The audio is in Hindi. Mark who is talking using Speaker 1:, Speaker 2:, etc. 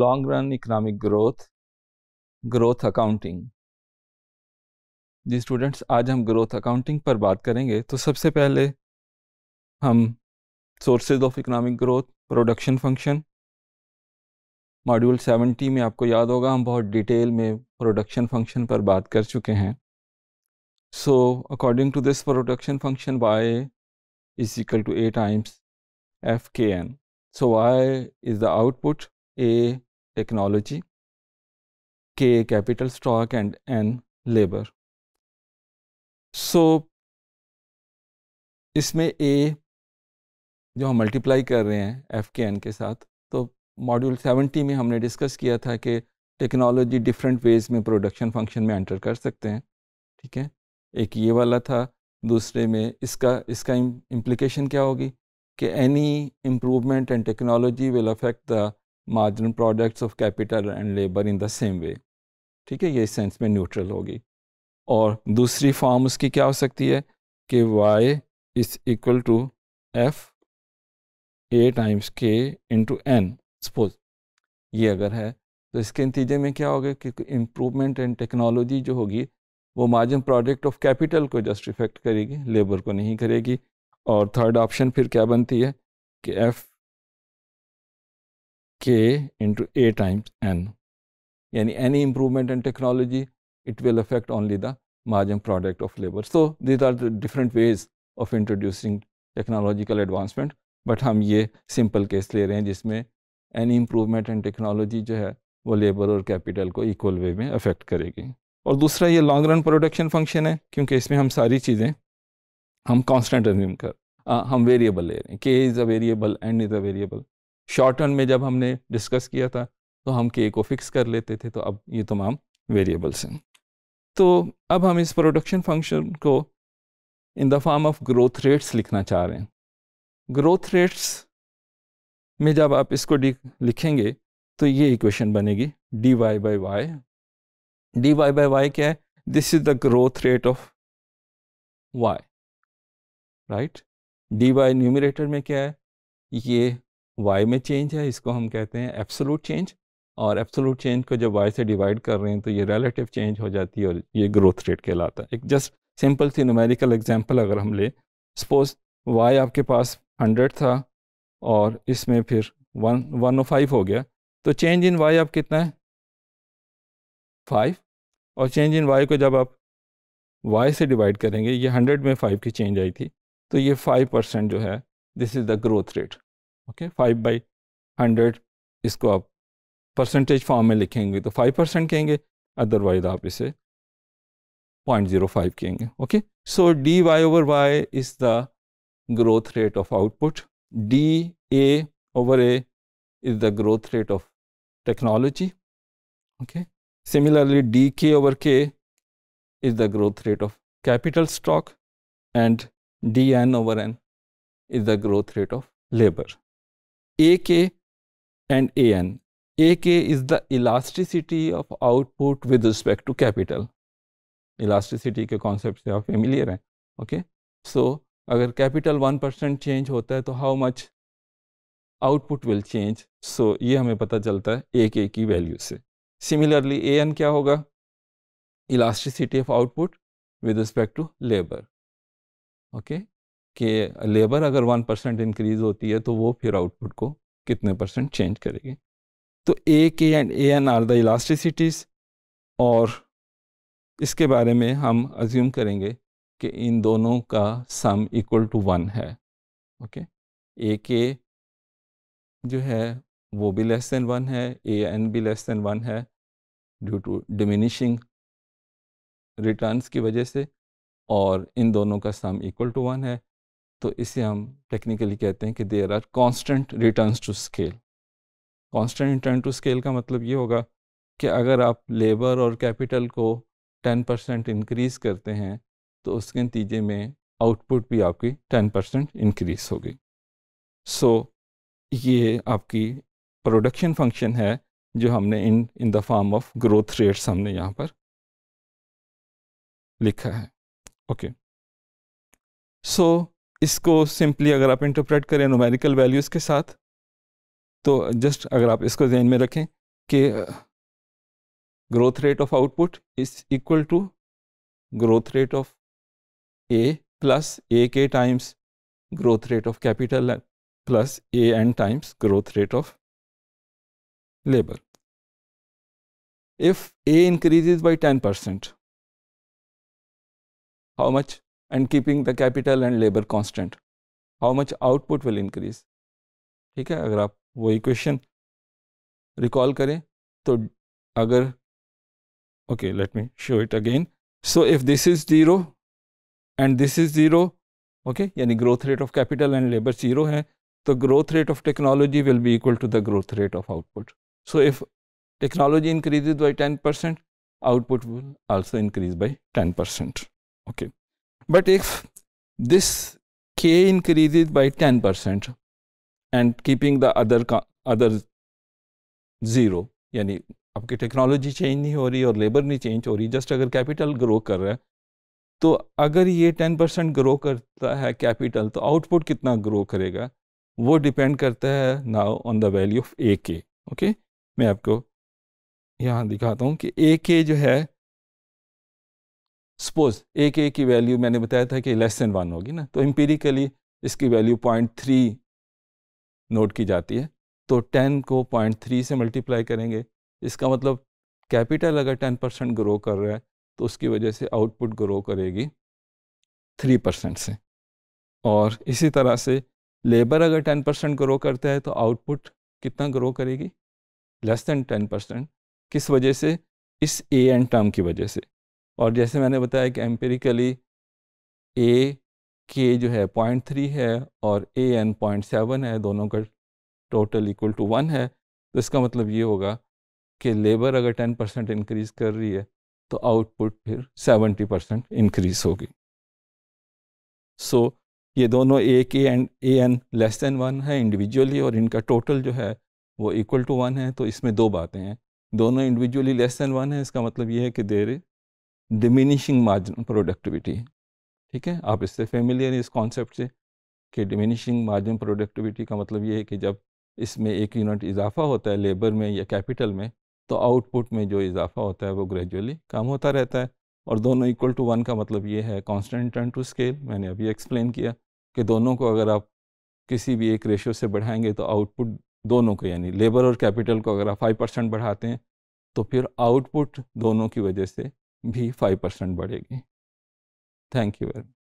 Speaker 1: long run economic growth growth accounting जी स्टूडेंट्स आज हम ग्रोथ अकाउंटिंग पर बात करेंगे तो सबसे पहले हम sources of economic growth production function module 70 में आपको याद होगा हम बहुत डिटेल में प्रोडक्शन फंक्शन पर बात कर चुके हैं so according to this production function Y is equal to A times F K N so Y is the output A technology, K capital stock and N labor. So इसमें A जो हम मल्टीप्लाई कर रहे हैं एफ के एन के साथ तो मॉड्यूल 70 में हमने डिस्कस किया था कि टेक्नोलॉजी डिफरेंट वेज में प्रोडक्शन फंक्शन में एंटर कर सकते हैं ठीक है एक ये वाला था दूसरे में इसका इसका इम्प्लीकेशन क्या होगी कि any improvement and technology will affect the margin products of capital and labour in the same way ठीक है ये इस सेंस में न्यूट्रल होगी और दूसरी फॉर्म उसकी क्या हो सकती है कि y is equal to F A times K into N suppose ये अगर है तो इसके नतीजे में क्या होगा कि इम्प्रूवमेंट एंड टेक्नोलॉजी जो होगी वो मार्जिन प्रोडक्ट ऑफ कैपिटल को जस्ट इफेक्ट करेगी लेबर को नहीं करेगी और थर्ड ऑप्शन फिर क्या बनती है कि F k into a times n. Yani any improvement in technology, it will affect only the margin product of labor. So, these are the different ways of introducing technological advancement, but हम ये simple case ले रहे हैं जिसमें any improvement in technology जो है वो labor और capital को equal way में affect करेगी और दूसरा ये long run production function है क्योंकि इसमें हम सारी चीज़ें हम constant assume कर आ, हम variable ले रहे हैं k is a variable n is a variable short term में जब हमने डिस्कस किया था तो हम के को फिक्स कर लेते थे तो अब ये तमाम वेरिएबल्स हैं तो अब हम इस प्रोडक्शन फंक्शन को in the form of growth rates लिखना चाह रहे हैं ग्रोथ रेट्स में जब आप इसको लिखेंगे तो ये इक्वेशन बनेगी D Y by Y D Y by Y क्या है this is the growth rate of Y right D Y numerator में क्या है ये वाई में चेंज है इसको हम कहते हैं एप्सोलूट चेंज और एप्सोलूट चेंज को जब वाई से डिवाइड कर रहे हैं तो ये रिलेटिव चेंज हो जाती है और ये ग्रोथ रेट कहलाता है एक जस्ट सिंपल सी नोमेरिकल एग्जांपल अगर हम ले सपोज वाई आपके पास हंड्रेड था और इसमें फिर वन वन ओ फाइव हो गया तो चेंज इन वाई आप कितना है फाइव और चेंज इन वाई को जब आप वाई से डिवाइड करेंगे ये हंड्रेड में फ़ाइव की चेंज आई थी तो ये फाइव परसेंट जो है this is the growth rate okay five by hundred इसको आप परसेंटेज फॉर्म में लिखेंगे तो फाइव परसेंट कहेंगे अदरवाइज आप इसे पॉइंट ज़ीरो फाइव कहेंगे okay so D Y over Y is the growth rate of output D A over A is the growth rate of technology okay similarly D K over K is the growth rate of capital stock and D N over N is the growth rate of labour A K and A N A K is the elasticity of output with respect to capital elasticity के कॉन्सेप्ट से आप फेमिलियर हैं ओके सो अगर कैपिटल वन परसेंट चेंज होता है तो how much output will change so ये हमें पता चलता है ए के की वैल्यू से सिमिलरली ए एन क्या होगा elasticity of output with respect to labour okay कि लेबर अगर वन परसेंट इंक्रीज़ होती है तो वो फिर आउटपुट को कितने परसेंट चेंज करेगी तो A K and A N are the elasticities और इसके बारे में हम अज्यूम करेंगे कि इन दोनों का सम इक्वल टू वन है ओके ए के जो है वो भी लेस दैन वन है ए एन भी लेस दैन वन है ड्यू टू डिमिनिशिंग रिटर्न्स की वजह से और इन दोनों का सम इक्वल टू वन है तो इसे हम टेक्निकली कहते हैं कि there are constant return to scale constant return to scale का मतलब ये होगा कि अगर आप लेबर और कैपिटल को 10 परसेंट इनक्रीज़ करते हैं तो उसके नतीजे में आउटपुट भी आपकी 10 परसेंट इनक्रीज़ होगी सो so, ये आपकी प्रोडक्शन फंक्शन है जो हमने in in the form of growth rates हमने यहाँ पर लिखा है ओके okay. सो so, इसको सिंपली अगर आप इंटरप्रेट करें नोमेरिकल वैल्यूज़ के साथ तो जस्ट अगर आप इसको जहन में रखें कि growth rate of output is equal to growth rate of A plus A K times growth rate of capital plus A N times growth rate of labour if A A by ten percent how much and keeping the capital and labour constant how much output will increase ठीक है अगर आप वो इक्वेशन रिकॉल करें तो अगर okay let me show it again so if this is zero and this is zero okay यानी growth rate of capital and labour zero है तो growth rate of technology will be equal to the growth rate of output so if technology increase by ten percent output will also increase by ten percent okay But if this k increases by 10 percent and keeping the other other zero यानी आपकी टेक्नोलॉजी चेंज नहीं हो रही और लेबर नहीं चेंज हो रही जस्ट अगर कैपिटल ग्रो कर रहा है तो अगर ये टेन परसेंट ग्रो करता है कैपिटल तो आउटपुट कितना ग्रो करेगा वो डिपेंड करता है now on the value of A K okay मैं आपको यहाँ दिखाता हूँ कि ए के जो है सपोज ए के की वैल्यू मैंने बताया था कि लेस देन वन होगी ना तो एम्पेरिकली इसकी वैल्यू पॉइंट थ्री नोट की जाती है तो टेन को पॉइंट थ्री से मल्टीप्लाई करेंगे इसका मतलब कैपिटल अगर टेन परसेंट ग्रो कर रहा है तो उसकी वजह से आउटपुट ग्रो करेगी थ्री परसेंट से और इसी तरह से लेबर अगर टेन परसेंट ग्रो करता है तो आउटपुट कितना ग्रो करेगी लेस दैन टेन परसेंट किस वजह से इस ए एंड टर्म की वजह से और जैसे मैंने बताया कि एम्पेरिकली ए के जो है पॉइंट थ्री है और ए एन पॉइंट सेवन है दोनों का टोटल इक्वल टू वन है तो इसका मतलब ये होगा कि लेबर अगर टेन परसेंट इनक्रीज़ कर रही है तो आउटपुट फिर सेवेंटी परसेंट इनक्रीज़ होगी सो so, ये दोनों A K and A N less than one है इंडिविजुअली और इनका टोटल जो है वो इक्वल टू वन है तो इसमें दो बातें हैं दोनों इंडिविजुअली लेस दैन वन है इसका मतलब ये है कि देर डिमिनिशिंग मार्जिन प्रोडक्टिविटी ठीक है आप इससे फेमिलियर इस कॉन्सेप्ट से कि डिमिनिशिंग मार्जिन प्रोडक्टिविटी का मतलब ये है कि जब इसमें एक यूनिट इजाफा होता है लेबर में या कैपिटल में तो आउटपुट में जो इजाफा होता है वो ग्रेजुअली कम होता रहता है और दोनों इक्वल टू वन का मतलब ये है कॉन्स्टेंट टर्न टू स्केल मैंने अभी एक्सप्लेन किया कि दोनों को अगर आप किसी भी एक रेशियो से बढ़ाएंगे तो आउटपुट दोनों को यानी लेबर और कैपिटल को अगर आप फाइव परसेंट बढ़ाते हैं तो फिर आउटपुट दोनों की वजह से भी फाइव परसेंट बढ़ेगी थैंक यू वेरी मच